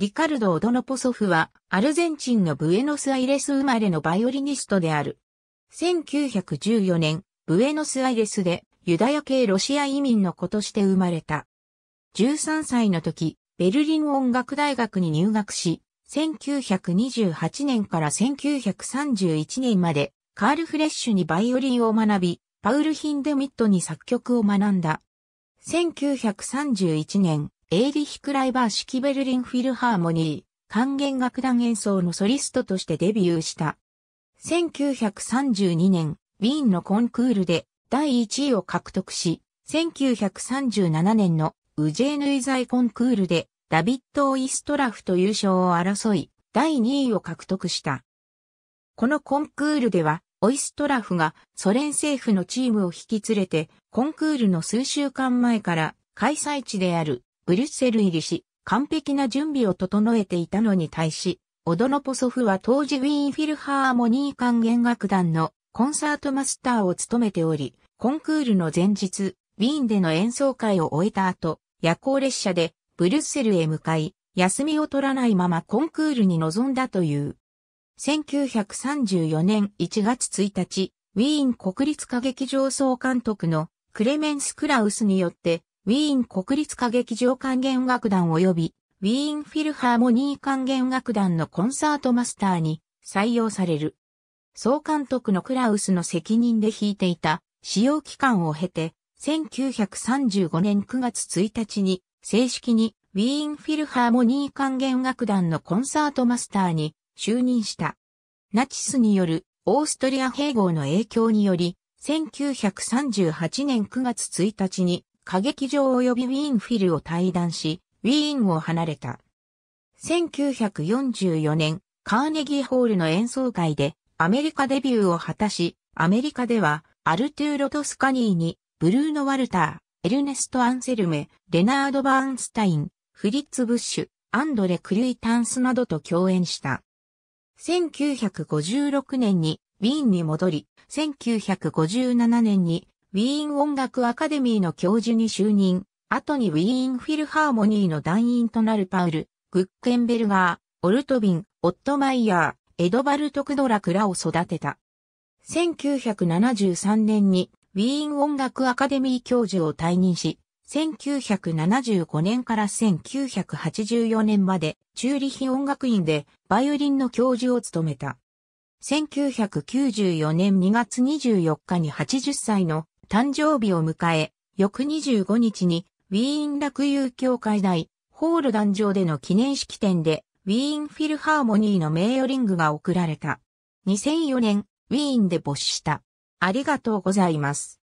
リカルド・オドノポソフは、アルゼンチンのブエノスアイレス生まれのバイオリニストである。1914年、ブエノスアイレスで、ユダヤ系ロシア移民の子として生まれた。13歳の時、ベルリン音楽大学に入学し、1928年から1931年まで、カール・フレッシュにバイオリンを学び、パウル・ヒンデミットに作曲を学んだ。1931年、エーリヒ・クライバー式ベルリンフィルハーモニー、管弦楽団演奏のソリストとしてデビューした。1932年、ウィーンのコンクールで第1位を獲得し、1937年のウジェーヌイザイコンクールでダビッド・オイストラフと優勝を争い、第2位を獲得した。このコンクールでは、オイストラフがソ連政府のチームを引き連れて、コンクールの数週間前から開催地であるブリュッセル入りし、完璧な準備を整えていたのに対し、オドノポソフは当時ウィーンフィルハーモニー管弦楽団のコンサートマスターを務めており、コンクールの前日、ウィーンでの演奏会を終えた後、夜行列車でブリュッセルへ向かい、休みを取らないままコンクールに臨んだという。1934年1月1日、ウィーン国立歌劇場総監督のクレメンス・クラウスによってウィーン国立歌劇場管弦楽団及び、ウィーンフィルハーモニー管弦楽団のコンサートマスターに採用される。総監督のクラウスの責任で弾いていた使用期間を経て、1935年9月1日に正式にウィーンフィルハーモニー管弦楽団のコンサートマスターに就任した。ナチスによるオーストリア併合の影響により、1938年9月1日に歌劇場及びウィーンフィルを退団し、ウィーンを離れた。1944年、カーネギーホールの演奏会でアメリカデビューを果たし、アメリカではアルトゥーロ・トスカニーに、ブルーノ・ワルター、エルネスト・アンセルメ、レナード・バーンスタイン、フリッツ・ブッシュ、アンドレ・クリュイタンスなどと共演した。1956年にウィーンに戻り、1957年にウィーン音楽アカデミーの教授に就任、後にウィーンフィルハーモニーの団員となるパウル、グッケンベルガー、オルトビン、オットマイヤー、エドバルト・クドラクらを育てた。1973年にウィーン音楽アカデミー教授を退任し、1975年から1984年までチューリヒ音楽院でバイオリンの教授を務めた。1994年2月24日に80歳の誕生日を迎え、翌25日にウィーン落友協会大ホール壇上での記念式典でウィーンフィルハーモニーの名誉リングが贈られた。2004年、ウィーンで没した。ありがとうございます。